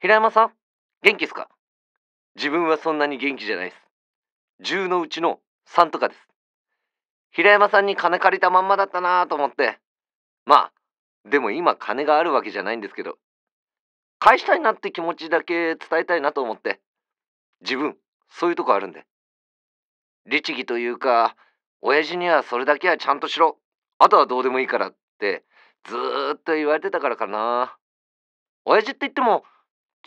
平山さん元気っすか自分はそんなに元気じゃないっす10のうちの3とかです平山さんに金借りたまんまだったなと思ってまあでも今金があるわけじゃないんですけど返したいなって気持ちだけ伝えたいなと思って自分そういうとこあるんで律儀というか親父にはそれだけはちゃんとしろあとはどうでもいいからってずっと言われてたからかな親父って言っても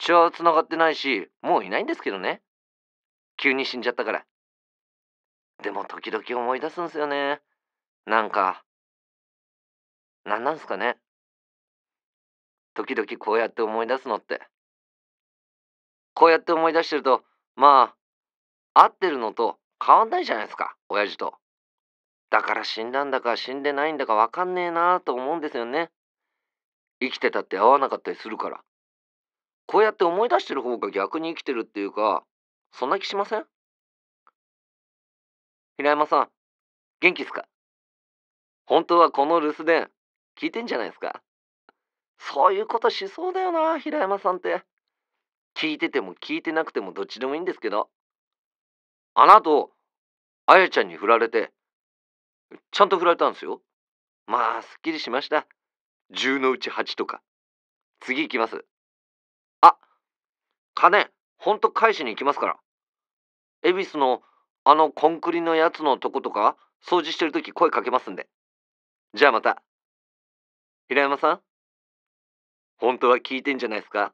血は繋がってないしもういないんですけどね急に死んじゃったからでも時々思い出すんすよねなんか何なんすかね時々こうやって思い出すのってこうやって思い出してるとまあ合ってるのと変わんないじゃないですか親父とだから死んだんだか死んでないんだか分かんねえなーと思うんですよね生きてたって会わなかったりするからこうやって思い出してる方が逆に生きてるっていうかそんな気しません平山さん元気っすか本当はこの留守電聞いてんじゃないですかそういうことしそうだよな平山さんって聞いてても聞いてなくてもどっちでもいいんですけどあの後あやちゃんに振られてちゃんと振られたんですよまあすっきりしました10のうち8とか次行きます金ほんと返しに行きますから恵比寿のあのコンクリのやつのとことか掃除してる時声かけますんでじゃあまた平山さん本当は聞いてんじゃないですか